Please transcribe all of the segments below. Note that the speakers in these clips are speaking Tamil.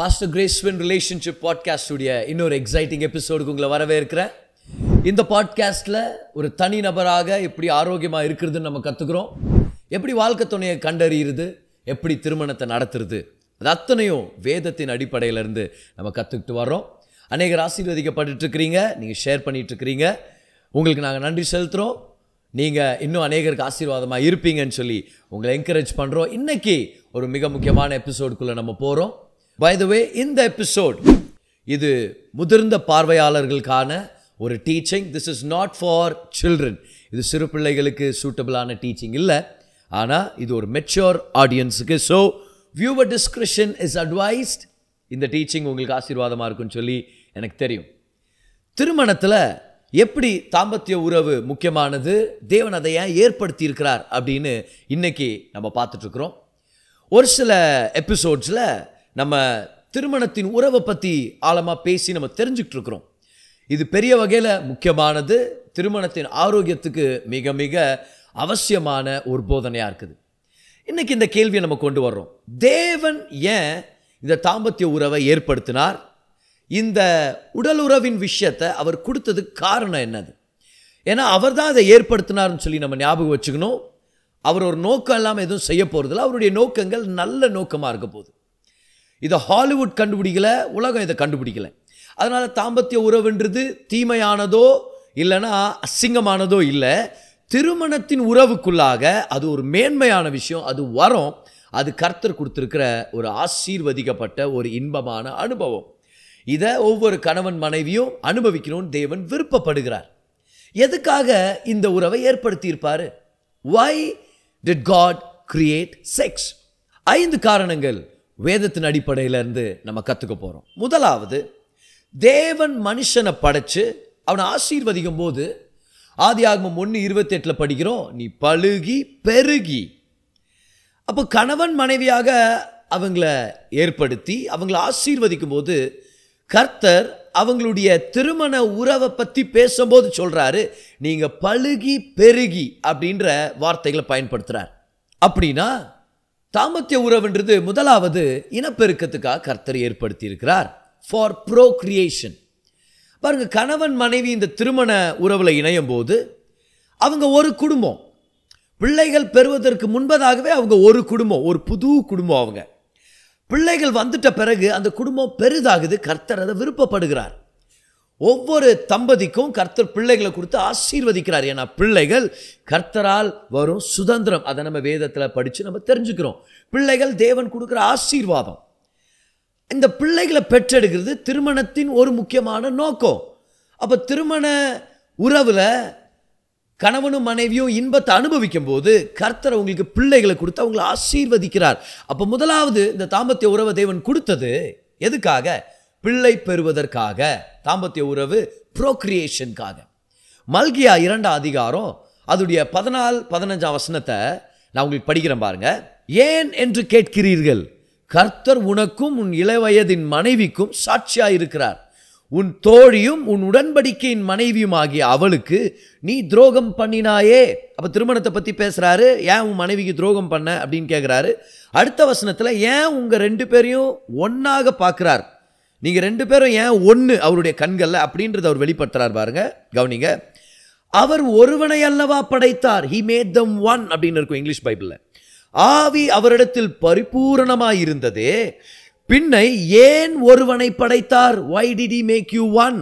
பாஸ்டர் கிரேஸ்வன் ரிலேஷன்ஷிப் பாட்காஸ்டுடைய இன்னொரு எக்ஸைட்டிங் எபிசோடுக்கு உங்களை வரவேற்கிறேன் இந்த பாட்காஸ்ட்டில் ஒரு தனி நபராக எப்படி ஆரோக்கியமாக இருக்கிறதுன்னு நம்ம கற்றுக்குறோம் எப்படி வாழ்க்கை துணையை கண்டறியிறது எப்படி திருமணத்தை நடத்துறது அது அத்தனையும் வேதத்தின் அடிப்படையிலேருந்து நம்ம கற்றுக்கிட்டு வர்றோம் அநேகர் ஆசீர்வதிக்கப்பட்டுருக்கிறீங்க நீங்கள் ஷேர் பண்ணிகிட்ருக்கிறீங்க உங்களுக்கு நாங்கள் நன்றி செலுத்துகிறோம் நீங்கள் இன்னும் அநேகருக்கு ஆசீர்வாதமாக இருப்பீங்கன்னு சொல்லி உங்களை என்கரேஜ் பண்ணுறோம் இன்றைக்கி ஒரு மிக முக்கியமான எபிசோடுக்குள்ளே நம்ம போகிறோம் பை த வே இந்த எபிசோட் இது முதிர்ந்த பார்வையாளர்களுக்கான ஒரு teaching this is not for children இது சிறு பிள்ளைகளுக்கு சூட்டபிளான டீச்சிங் இல்லை ஆனால் இது ஒரு மெச்சோர் ஆடியன்ஸுக்கு so viewer discretion is advised இந்த டீச்சிங் உங்களுக்கு ஆசீர்வாதமாக இருக்குன்னு சொல்லி எனக்கு தெரியும் திருமணத்தில் எப்படி தாம்பத்திய உறவு முக்கியமானது தேவன் அதை ஏன் ஏற்படுத்தி இருக்கிறார் அப்படின்னு இன்றைக்கி நம்ம பார்த்துட்ருக்குறோம் ஒரு சில எபிசோட்ஸில் நம்ம திருமணத்தின் உறவை பற்றி ஆழமாக பேசி நம்ம தெரிஞ்சுக்கிட்டு இருக்கிறோம் இது பெரிய வகையில் முக்கியமானது திருமணத்தின் ஆரோக்கியத்துக்கு மிக மிக அவசியமான ஒரு போதனையாக இருக்குது இன்றைக்கி இந்த கேள்வியை நம்ம கொண்டு வர்றோம் தேவன் ஏன் இந்த தாம்பத்திய உறவை ஏற்படுத்தினார் இந்த உடல் உறவின் விஷயத்தை அவர் கொடுத்தது காரணம் என்னது ஏன்னா அவர் தான் அதை ஏற்படுத்தினார்னு சொல்லி நம்ம ஞாபகம் வச்சுக்கணும் அவர் ஒரு நோக்கம் இல்லாமல் எதுவும் செய்ய போகிறதில்ல அவருடைய நோக்கங்கள் நல்ல நோக்கமாக இருக்க போகுது இதை ஹாலிவுட் கண்டுபிடிக்கலை உலகம் இதை கண்டுபிடிக்கலை அதனால் தாம்பத்திய உறவுன்றது தீமையானதோ இல்லைன்னா அசிங்கமானதோ இல்லை திருமணத்தின் உறவுக்குள்ளாக அது ஒரு மேன்மையான விஷயம் அது வரும் அது கர்த்தர் கொடுத்துருக்கிற ஒரு ஆசீர்வதிக்கப்பட்ட ஒரு இன்பமான அனுபவம் இதை ஒவ்வொரு கணவன் மனைவியும் அனுபவிக்கணும்னு தேவன் விருப்பப்படுகிறார் எதுக்காக இந்த உறவை ஏற்படுத்தியிருப்பார் why did God create sex ஐந்து காரணங்கள் வேதத்தின் அடிப்படையிலேருந்து நம்ம கற்றுக்க போகிறோம் முதலாவது தேவன் மனுஷனை படைச்சு அவனை ஆசீர்வதிக்கும் போது ஆதி ஆகமம் ஒன்று இருபத்தெட்டில் படிக்கிறோம் நீ பழுகி பெருகி அப்போ கணவன் மனைவியாக அவங்கள ஏற்படுத்தி அவங்கள ஆசீர்வதிக்கும் போது கர்த்தர் அவங்களுடைய திருமண உறவை பற்றி பேசும்போது சொல்கிறாரு நீங்கள் பழுகி பெருகி அப்படின்ற வார்த்தைகளை பயன்படுத்துகிறார் அப்படின்னா தாம்பத்திய உறவுன்றது முதலாவது இனப்பெருக்கத்துக்காக கர்த்தர் ஏற்படுத்தியிருக்கிறார் ஃபார் ப்ரோ கிரியேஷன் பாருங்கள் கணவன் மனைவி இந்த திருமண உறவில் இணையும் போது அவங்க ஒரு குடும்பம் பிள்ளைகள் பெறுவதற்கு முன்பதாகவே அவங்க ஒரு குடும்பம் ஒரு புது குடும்பம் அவங்க பிள்ளைகள் வந்துட்ட பிறகு அந்த குடும்பம் பெரிதாகுது கர்த்தர் அதை விருப்பப்படுகிறார் ஒவ்வொரு தம்பதிக்கும் கர்த்தர் பிள்ளைகளை கொடுத்து ஆசீர்வதிக்கிறார் ஏன்னா பிள்ளைகள் கர்த்தரால் வரும் சுதந்திரம் அதை நம்ம வேதத்தில் படித்து நம்ம தெரிஞ்சுக்கிறோம் பிள்ளைகள் தேவன் கொடுக்குற ஆசீர்வாதம் இந்த பிள்ளைகளை பெற்றெடுக்கிறது திருமணத்தின் ஒரு முக்கியமான நோக்கம் அப்போ திருமண உறவில் கணவனும் மனைவியும் இன்பத்தை அனுபவிக்கும் போது கர்த்தர் அவங்களுக்கு பிள்ளைகளை கொடுத்து அவங்களை ஆசீர்வதிக்கிறார் அப்போ முதலாவது இந்த தாம்பத்திய உறவை தேவன் கொடுத்தது எதுக்காக பிள்ளை பெறுவதற்காக தாம்பத்திய உறவு ப்ரோக்ரியேஷனுக்காக மல்கியா இரண்டாம் அதிகாரம் அதுடைய பதினாலு பதினஞ்சாம் வசனத்தை நான் உங்களுக்கு படிக்கிறேன் பாருங்க ஏன் என்று கேட்கிறீர்கள் கர்த்தர் உனக்கும் உன் இளவயதின் மனைவிக்கும் சாட்சியாக இருக்கிறார் உன் தோழியும் உன் உடன்படிக்கையின் மனைவியும் ஆகிய அவளுக்கு நீ துரோகம் பண்ணினாயே அப்போ திருமணத்தை பற்றி பேசுகிறாரு ஏன் உன் மனைவிக்கு துரோகம் பண்ண அப்படின்னு கேட்குறாரு அடுத்த வசனத்தில் ஏன் உங்கள் ரெண்டு பேரையும் ஒன்றாக பார்க்குறார் நீங்கள் ரெண்டு பேரும் ஏன் ஒன்று அவருடைய கண்களில் அப்படின்றத அவர் வெளிப்படுத்துறார் பாருங்க கவனிங்க அவர் ஒருவனை அல்லவா படைத்தார் ஹி மேட் தம் ஒன் அப்படின்னு இருக்கும் இங்கிலீஷ் பைபிளில் ஆவி அவரிடத்தில் பரிபூரணமாக இருந்தது பின்னை ஏன் ஒருவனை படைத்தார் why did he make you one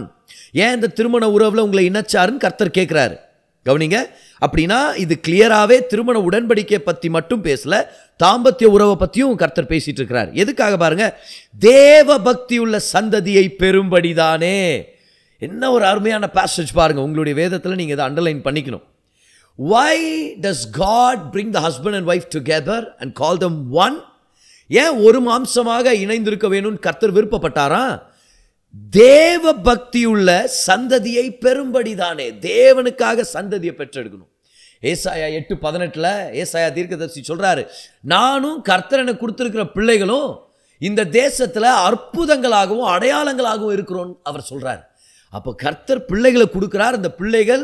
ஏன் இந்த திருமண உறவில் உங்களை இணைச்சாருன்னு கர்த்தர் கேட்குறாரு கவனிங்க அப்படின்னா இது கிளியராகவே திருமண உடன்படிக்கை பற்றி மட்டும் பேசலை தாம்பத்திய உறவை பற்றியும் கர்த்தர் பேசிகிட்டு இருக்கிறார் எதுக்காக பாருங்கள் தேவ பக்தி உள்ள சந்ததியை பெரும்படிதானே என்ன ஒரு அருமையான பேசேஜ் பாருங்கள் உங்களுடைய வேதத்தில் நீங்கள் இதை அண்டர்லைன் பண்ணிக்கணும் why does God bring the husband and wife together and call them one ஏன் ஒரு மாம்சமாக இணைந்திருக்க வேணும்னு கர்த்தர் விருப்பப்பட்டாரா தேவ பக்தியுள்ள சந்ததியை பெரும்படிதானே தேவனுக்காக சந்ததியை பெற்றெடுக்கணும் ஏசாயா எட்டு பதினெட்டில் ஏசாயா தீர்க்கதர்சி சொல்கிறாரு நானும் கர்த்தரனை கொடுத்துருக்கிற பிள்ளைகளும் இந்த தேசத்தில் அற்புதங்களாகவும் அடையாளங்களாகவும் இருக்கிறோன்னு அவர் சொல்கிறார் அப்போ கர்த்தர் பிள்ளைகளை கொடுக்குறார் அந்த பிள்ளைகள்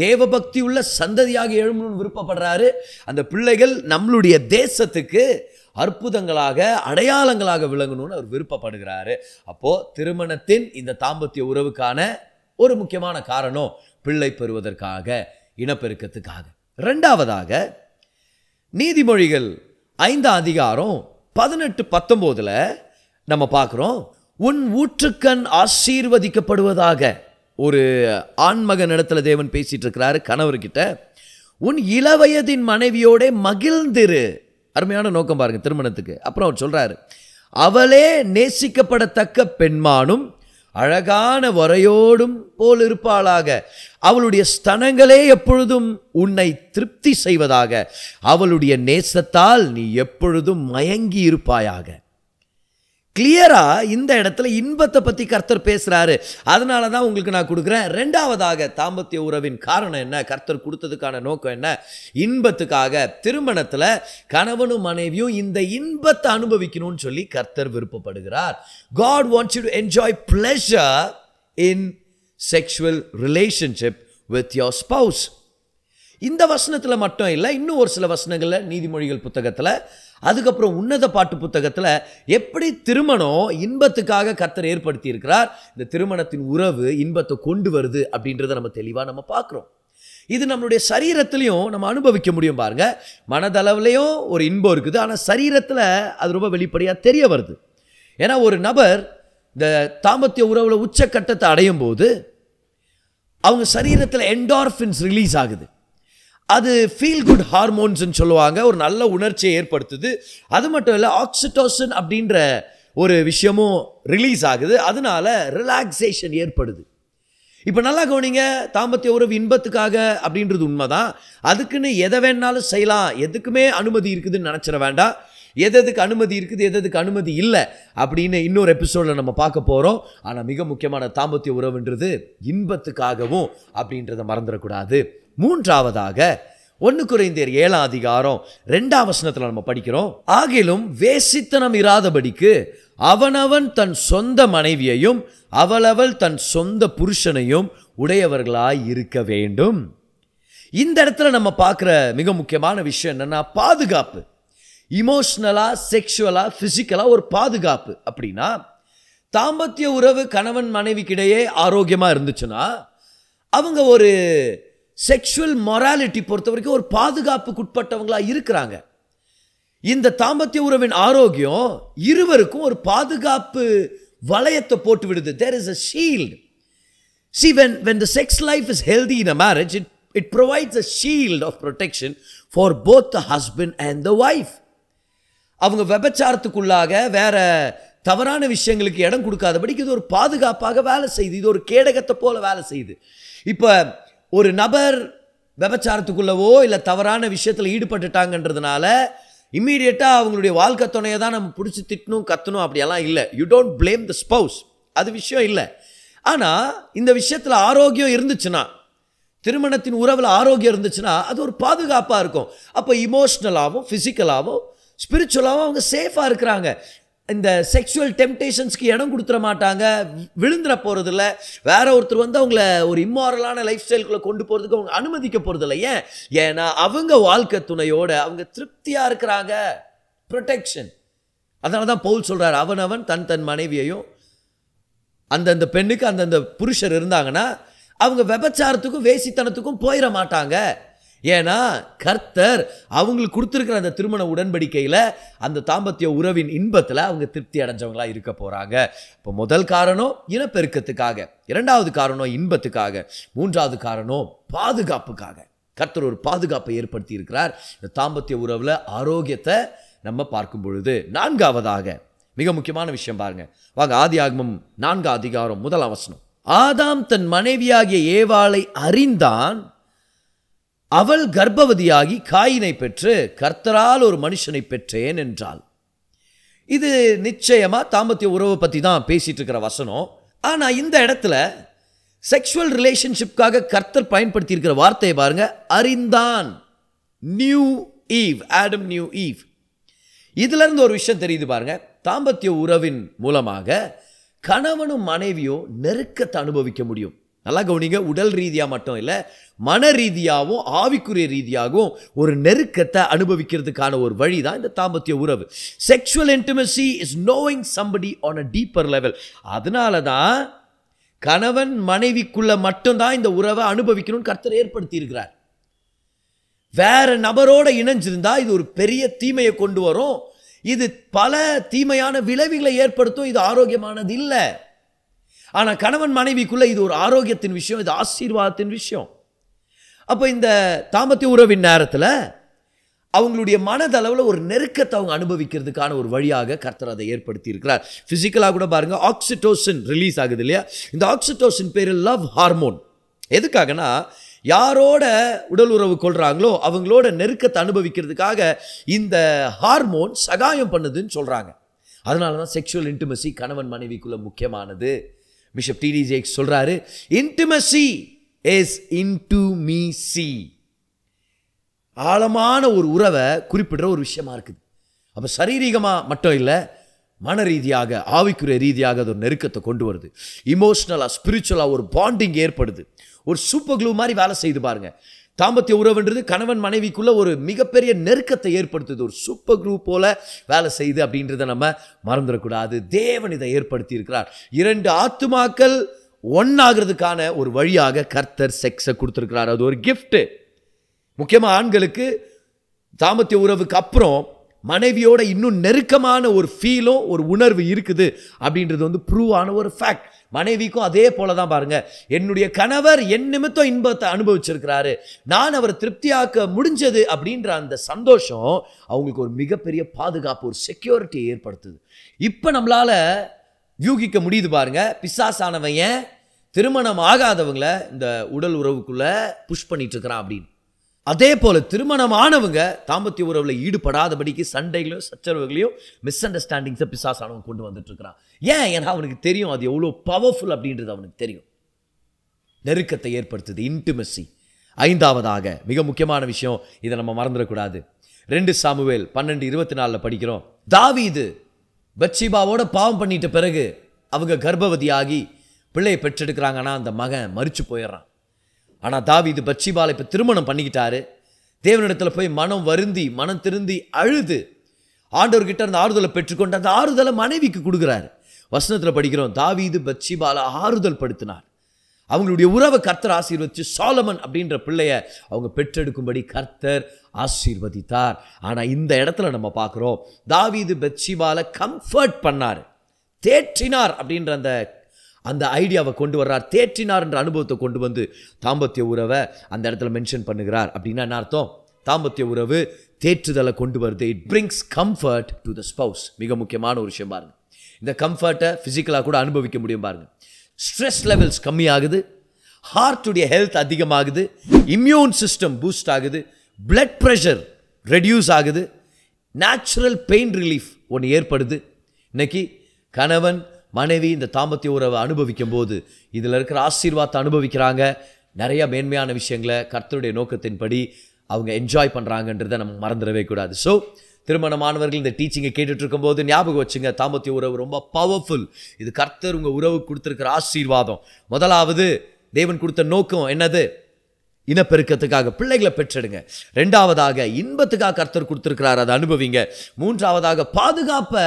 தேவபக்தி உள்ள சந்ததியாக எழும்பணும்னு விருப்பப்படுறாரு அந்த பிள்ளைகள் நம்மளுடைய தேசத்துக்கு அற்புதங்களாக அடையாளங்களாக விளங்கணும்னு அவர் விருப்பப்படுகிறாரு அப்போது திருமணத்தின் இந்த தாம்பத்திய உறவுக்கான ஒரு முக்கியமான காரணம் பிள்ளை பெறுவதற்காக இனப்பெருக்கத்துக்காக ரெண்டாவதாக நீதிமொழிகள் ஐந்தாம் அதிகாரம் பதினெட்டு பத்தொம்போதில் நம்ம பார்க்குறோம் உன் ஊற்றுக்கண் ஆசீர்வதிக்கப்படுவதாக ஒரு ஆண்மகன் இடத்துல தேவன் பேசிகிட்டு இருக்கிறாரு கணவர்கிட்ட உன் இளவயதின் மனைவியோட மகிழ்ந்திரு அருமையான நோக்கம் பாருங்கள் திருமணத்துக்கு அப்புறம் அவர் சொல்கிறாரு அவளே நேசிக்கப்படத்தக்க பெண்மானும் அழகான வரையோடும் போல் இருப்பாளாக அவளுடைய ஸ்தனங்களே எப்பொழுதும் உன்னை திருப்தி செய்வதாக அவளுடைய நேசத்தால் நீ எப்பொழுதும் மயங்கி இருப்பாயாக கிளியராக இந்த இடத்துல இன்பத்தை பற்றி கர்த்தர் பேசுகிறாரு அதனால தான் உங்களுக்கு நான் கொடுக்குறேன் ரெண்டாவதாக தாம்பத்திய உறவின் காரணம் என்ன கர்த்தர் கொடுத்ததுக்கான நோக்கம் என்ன இன்பத்துக்காக திருமணத்தில் கணவனும் மனைவியும் இந்த இன்பத்தை அனுபவிக்கணும்னு சொல்லி கர்த்தர் விருப்பப்படுகிறார் God wants you to enjoy pleasure in sexual relationship with your spouse இந்த வசனத்தில் மட்டும் இல்லை இன்னும் ஒரு சில வசனங்களில் நீதிமொழிகள் புத்தகத்தில் அதுக்கப்புறம் உன்னத பாட்டு புத்தகத்தில் எப்படி திருமணம் இன்பத்துக்காக கத்தர் ஏற்படுத்தி இருக்கிறார் இந்த திருமணத்தின் உறவு இன்பத்தை கொண்டு வருது அப்படின்றத நம்ம தெளிவாக நம்ம பார்க்குறோம் இது நம்மளுடைய சரீரத்திலையும் நம்ம அனுபவிக்க முடியும் பாருங்க மனதளவுலையும் ஒரு இன்பம் இருக்குது ஆனால் சரீரத்தில் அது ரொம்ப வெளிப்படையாக தெரிய வருது ஏன்னா ஒரு நபர் இந்த தாம்பத்திய உறவில் உச்சக்கட்டத்தை அடையும் போது அவங்க சரீரத்தில் என்டார்ஃபின்ஸ் ரிலீஸ் ஆகுது அது ஃபீல் குட் ஹார்மோன்ஸ்ன்னு சொல்லுவாங்க ஒரு நல்ல உணர்ச்சியை ஏற்படுத்துது அது மட்டும் இல்லை ஆக்சிடோசன் அப்படின்ற ஒரு விஷயமும் ரிலீஸ் ஆகுது அதனால ரிலாக்ஸேஷன் ஏற்படுது இப்போ நல்லா கவனிங்க தாம்பத்திய உறவு இன்பத்துக்காக அப்படின்றது உண்மைதான் அதுக்குன்னு எதை வேணாலும் செய்யலாம் எதுக்குமே அனுமதி இருக்குதுன்னு நினச்சிட வேண்டாம் எதுக்கு அனுமதி இருக்குது எதுக்கு அனுமதி இல்லை அப்படின்னு இன்னொரு எபிசோடில் நம்ம பார்க்க போகிறோம் ஆனால் மிக முக்கியமான தாம்பத்திய உறவுன்றது இன்பத்துக்காகவும் அப்படின்றத மறந்துடக்கூடாது மூன்றாவதாக ஒன்று குறைந்தேர் ஏழாம் அதிகாரம் ரெண்டாம் வசனத்தில் நம்ம படிக்கிறோம் ஆகிலும் வேசித்தனம் இராதபடிக்கு அவனவன் தன் சொந்த மனைவியையும் அவளவள் தன் சொந்த புருஷனையும் உடையவர்களாய் இருக்க வேண்டும் இந்த இடத்துல நம்ம பார்க்குற மிக முக்கியமான விஷயம் என்னென்னா பாதுகாப்பு இமோஷ்னலாக செக்ஷுவலாக ஃபிசிக்கலாக ஒரு பாதுகாப்பு அப்படின்னா தாம்பத்திய உறவு கணவன் மனைவிக்கிடையே ஆரோக்கியமாக இருந்துச்சுன்னா அவங்க ஒரு செக்ஷுவல் மொராலிட்டி பொறுத்த வரைக்கும் ஒரு பாதுகாப்புக்குட்பட்டவங்களாக இருக்கிறாங்க இந்த தாம்பத்திய உறவின் ஆரோக்கியம் இருவருக்கும் ஒரு பாதுகாப்பு வளையத்தை போட்டு விடுது there is a shield See, when when the sex life is healthy in a marriage it provides provides a of protection for both the husband and the wife அவங்க விபச்சாரத்துக்குள்ளாக வேறு தவறான விஷயங்களுக்கு இடம் கொடுக்காதபடிக்கு இது ஒரு பாதுகாப்பாக வேலை செய்யுது இது ஒரு கேடகத்தை போல் வேலை செய்யுது இப்போ ஒரு நபர் விபச்சாரத்துக்குள்ளவோ இல்லை தவறான விஷயத்தில் ஈடுபட்டுட்டாங்கன்றதுனால இம்மீடியட்டாக அவங்களுடைய வாழ்க்கை துணையை தான் நம்ம பிடிச்சி திட்டணும் கத்தணும் அப்படியெல்லாம் இல்லை you don't blame the spouse அது விஷயம் இல்லை ஆனால் இந்த விஷயத்தில் ஆரோக்கியம் இருந்துச்சுன்னா திருமணத்தின் உறவில் ஆரோக்கியம் இருந்துச்சுன்னா அது ஒரு பாதுகாப்பாக இருக்கும் அப்போ இமோஷ்னலாகவும் ஃபிசிக்கலாகவும் ஸ்பிரிச்சுவலாகவும் அவங்க சேஃபாக இருக்கிறாங்க இந்த செக்ஷுவல் டெம்டேஷன்ஸ்க்கு இடம் கொடுத்துட மாட்டாங்க விழுந்துட போகிறதில்ல வேற ஒருத்தர் வந்து அவங்கள ஒரு இம்மாரலான லைஃப் ஸ்டைல்குள்ளே கொண்டு போகிறதுக்கு அவங்க அனுமதிக்க போகிறதில்ல ஏன் ஏன்னா அவங்க வாழ்க்கை துணையோட அவங்க திருப்தியாக இருக்கிறாங்க ப்ரொடெக்ஷன் அதனால தான் பவுல் சொல்கிறார் அவனவன் தன் தன் மனைவியையும் அந்தந்த பெண்ணுக்கு அந்தந்த புருஷர் இருந்தாங்கன்னா அவங்க விபச்சாரத்துக்கும் வேசித்தனத்துக்கும் போயிட மாட்டாங்க ஏன்னா கர்த்தர் அவங்களுக்கு கொடுத்துருக்கிற அந்த திருமண உடன்படிக்கையில் அந்த தாம்பத்திய உறவின் இன்பத்தில் அவங்க திருப்தி அடைஞ்சவங்களாக இருக்க போகிறாங்க இப்போ முதல் காரணம் இனப்பெருக்கத்துக்காக இரண்டாவது காரணம் இன்பத்துக்காக மூன்றாவது காரணம் பாதுகாப்புக்காக கர்த்தர் ஒரு பாதுகாப்பை ஏற்படுத்தி இருக்கிறார் இந்த தாம்பத்திய உறவில் ஆரோக்கியத்தை நம்ம பார்க்கும் பொழுது நான்காவதாக மிக முக்கியமான விஷயம் பாருங்க வாங்க ஆதி ஆகமம் நான்கு அதிகாரம் முதல் அவசனம் ஆதாம் தன் மனைவியாகிய ஏவாளை அறிந்தான் அவள் கர்ப்பவதியாகி காயினை பெற்று கர்த்தரால் ஒரு மனுஷனை பெற்றேன் என்றாள் இது நிச்சயமாக தாம்பத்திய உறவை பற்றி தான் பேசிகிட்டு இருக்கிற வசனம் ஆனால் இந்த இடத்துல செக்ஷுவல் ரிலேஷன்ஷிப்காக கர்த்தர் பயன்படுத்தியிருக்கிற வார்த்தையை பாருங்கள் அறிந்தான் knew Eve Adam knew Eve இதிலிருந்து ஒரு விஷயம் தெரியுது பாருங்க தாம்பத்திய உறவின் மூலமாக கணவனும் மனைவியும் நெருக்கத்தை அனுபவிக்க முடியும் நல்லா கவனிங்க உடல் ரீதியாக மட்டும் இல்லை மன ரீதியாகவும் ஆவிக்குரிய ரீதியாகவும் ஒரு நெருக்கத்தை அனுபவிக்கிறதுக்கான ஒரு வழி தான் இந்த தாம்பத்திய உறவு sexual intimacy is knowing somebody on a deeper level அதனால தான் கணவன் மனைவிக்குள்ள மட்டும்தான் இந்த உறவை அனுபவிக்கணும்னு கர்த்தர் ஏற்படுத்தி இருக்கிறார் வேற நபரோட இணைஞ்சிருந்தா இது ஒரு பெரிய தீமையை கொண்டு வரும் இது பல தீமையான விளைவுகளை ஏற்படுத்தும் இது ஆரோக்கியமானது இல்லை ஆனால் கணவன் மனைவிக்குள்ளே இது ஒரு ஆரோக்கியத்தின் விஷயம் இது ஆசீர்வாதத்தின் விஷயம் அப்போ இந்த தாமத்திய உறவின் நேரத்தில் அவங்களுடைய மனதளவில் ஒரு நெருக்கத்தை அவங்க அனுபவிக்கிறதுக்கான ஒரு வழியாக கர்த்தர் அதை ஏற்படுத்தி இருக்கிறார் ஃபிசிக்கலாக கூட பாருங்கள் ஆக்சிடோசின் ரிலீஸ் ஆகுது இல்லையா இந்த ஆக்சிடோசின் பேர் லவ் ஹார்மோன் எதுக்காகனா யாரோட உடல் உறவு கொள்கிறாங்களோ அவங்களோட நெருக்கத்தை அனுபவிக்கிறதுக்காக இந்த ஹார்மோன் சகாயம் பண்ணுதுன்னு சொல்கிறாங்க அதனால தான் செக்ஷுவல் இன்டிமசி கணவன் மனைவிக்குள்ளே முக்கியமானது பிஷப் டிடி ஜேக் சொல்கிறாரு intimacy is into me see ஆழமான ஒரு உறவை குறிப்பிடுற ஒரு விஷயமா இருக்குது அப்போ சரீரீகமாக மட்டும் இல்லை மன ரீதியாக ஆவிக்குரிய ரீதியாக அது ஒரு நெருக்கத்தை கொண்டு வருது இமோஷ்னலாக ஸ்பிரிச்சுவலாக ஒரு பாண்டிங் ஏற்படுது ஒரு சூப்பர் க்ளூ மாதிரி வேலை செய்து பாருங்கள் தாம்பத்திய உறவுன்றது கணவன் மனைவிக்குள்ளே ஒரு மிகப்பெரிய நெருக்கத்தை ஏற்படுத்துது ஒரு சூப்பர் குரூப் போல் வேலை செய்யுது அப்படின்றத நம்ம மறந்துடக்கூடாது தேவன் இதை ஏற்படுத்தியிருக்கிறார் இரண்டு ஆத்துமாக்கள் ஒன்றாகிறதுக்கான ஒரு வழியாக கர்த்தர் செக்ஸை கொடுத்துருக்கிறார் அது ஒரு கிஃப்ட்டு முக்கியமாக ஆண்களுக்கு தாம்பத்திய உறவுக்கு அப்புறம் மனைவியோட இன்னும் நெருக்கமான ஒரு ஃபீலும் ஒரு உணர்வு இருக்குது அப்படின்றது வந்து ப்ரூவ் ஆன ஒரு ஃபேக்ட் மனைவிக்கும் அதே போல தான் பாருங்கள் என்னுடைய கணவர் என் நிமித்தம் இன்பத்தை அனுபவிச்சிருக்கிறாரு நான் அவர் திருப்தியாக்க முடிஞ்சது அப்படின்ற அந்த சந்தோஷம் அவங்களுக்கு ஒரு மிகப்பெரிய பாதுகாப்பு ஒரு செக்யூரிட்டியை ஏற்படுத்துது இப்போ நம்மளால் யூகிக்க முடியுது பாருங்க பிசாசானவன் திருமணம் ஆகாதவங்கள இந்த உடல் உறவுக்குள்ளே புஷ் பண்ணிட்டு இருக்கிறான் அப்படின்னு அதே போல் திருமணமானவங்க தாம்பத்திய உறவில் ஈடுபடாதபடிக்கு சண்டைகளையும் சச்சரவுகளையும் மிஸ் அண்டர்ஸ்டாண்டிங்ஸை பிசாசானவன் கொண்டு வந்துட்டுருக்கிறான் ஏன் ஏன்னா அவனுக்கு தெரியும் அது எவ்வளோ பவர்ஃபுல் அப்படின்றது அவனுக்கு தெரியும் நெருக்கத்தை ஏற்படுத்துது இன்டிமசி ஐந்தாவதாக மிக முக்கியமான விஷயம் இதை நம்ம மறந்துடக்கூடாது ரெண்டு சாமுவேல் பன்னெண்டு இருபத்தி நாலில் படிக்கிறோம் தாவீது பட்சிபாவோட பாவம் பண்ணிட்ட பிறகு அவங்க கர்ப்பவதியாகி பிள்ளையை பெற்றெடுக்கிறாங்கன்னா அந்த மகன் மறித்து போயிடுறான் ஆனால் தாவிது பட்சிபாலை இப்போ திருமணம் பண்ணிக்கிட்டாரு தேவனிடத்தில் போய் மனம் வருந்தி மனம் திருந்தி அழுது ஆண்டவர்கிட்ட அந்த ஆறுதலை பெற்றுக்கொண்டு அந்த ஆறுதலை மனைவிக்கு கொடுக்குறாரு வசனத்தில் படிக்கிறோம் தாவீது பட்சிபாலை ஆறுதல் படுத்தினார் அவங்களுடைய உறவை கர்த்தர் ஆசீர்வதிச்சு சாலமன் அப்படின்ற பிள்ளைய அவங்க பெற்றெடுக்கும்படி கர்த்தர் ஆசீர்வதித்தார் ஆனால் இந்த இடத்துல நம்ம பார்க்குறோம் தாவீது பெட்சிபாலை கம்ஃபர்ட் பண்ணார் தேற்றினார் அப்படின்ற அந்த அந்த ஐடியாவை கொண்டு வர்றார் தேற்றினார் என்ற அனுபவத்தை கொண்டு வந்து தாம்பத்திய உறவை அந்த இடத்துல மென்ஷன் பண்ணுகிறார் அப்படின்னா என்ன அர்த்தம் தாம்பத்திய உறவு தேற்றுதலை கொண்டு வருது it brings comfort to the spouse மிக முக்கியமான ஒரு விஷயம் பாருங்கள் இந்த கம்ஃபர்ட்டை ஃபிசிக்கலாக கூட அனுபவிக்க முடியும் பாருங்கள் ஸ்ட்ரெஸ் லெவல்ஸ் கம்மியாகுது ஹார்ட்டுடைய ஹெல்த் அதிகமாகுது இம்யூன் சிஸ்டம் பூஸ்ட் ஆகுது பிளட் ப்ரெஷர் ரெடியூஸ் ஆகுது நேச்சுரல் பெயின் ரிலீஃப் ஒன்று ஏற்படுது இன்னைக்கு கணவன் மனைவி இந்த தாம்பத்திய உறவை அனுபவிக்கும் போது இதில் இருக்கிற ஆசீர்வாதத்தை அனுபவிக்கிறாங்க நிறைய மேன்மையான விஷயங்களை கர்த்தருடைய நோக்கத்தின்படி அவங்க என்ஜாய் பண்ணுறாங்கன்றதை நம்ம மறந்துடவே கூடாது ஸோ திருமணமானவர்கள் இந்த டீச்சிங்கை கேட்டுட்ருக்கும் போது ஞாபகம் வச்சுங்க தாம்பத்திய உறவு ரொம்ப பவர்ஃபுல் இது கர்த்தர் உங்கள் உறவு கொடுத்துருக்கிற ஆசீர்வாதம் முதலாவது தேவன் கொடுத்த நோக்கம் என்னது இனப்பெருக்கத்துக்காக பிள்ளைகளை பெற்றெடுங்க ரெண்டாவதாக இன்பத்துக்காக கர்த்தர் கொடுத்துருக்கிறார் அதை அனுபவிங்க மூன்றாவதாக பாதுகாப்பை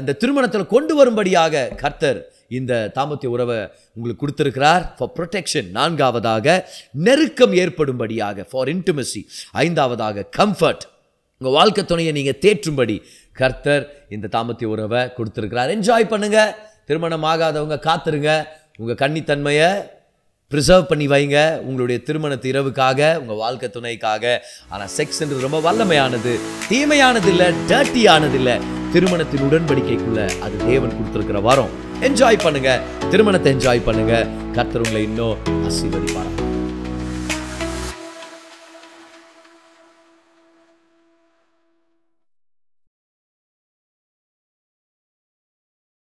இந்த திருமணத்தில் கொண்டு வரும்படியாக கர்த்தர் இந்த தாமத்திய உறவை உங்களுக்கு கொடுத்துருக்கிறார் ஃபார் ப்ரொடெக்ஷன் நான்காவதாக நெருக்கம் ஏற்படும்படியாக ஃபார் இன்டிமசி ஐந்தாவதாக கம்ஃபர்ட் உங்கள் வாழ்க்கை துணையை நீங்கள் தேற்றும்படி கர்த்தர் இந்த தாமத்திய உறவை கொடுத்துருக்கிறார் என்ஜாய் பண்ணுங்கள் திருமணம் ஆகாதவங்க காத்துருங்க உங்கள் கன்னித்தன்மையை ப்ரிசர்வ் பண்ணி வைங்க உங்களுடைய திருமணத்து இரவுக்காக உங்கள் வாழ்க்கை துணைக்காக ஆனால் செக்ஸ்ன்றது ரொம்ப வல்லமையானது தீமையானது இல்லை டர்ட்டியானது இல்லை திருமணத்தின் உடன்படிக்கைக்குள்ள அது தேவன் கொடுத்திருக்கிற வாரம் என்ஜாய் பண்ணுங்க திருமணத்தை என்ஜாய் பண்ணுங்க கர்த்தர் உங்களை இன்னும் ஆசீர்வதிப்பாங்க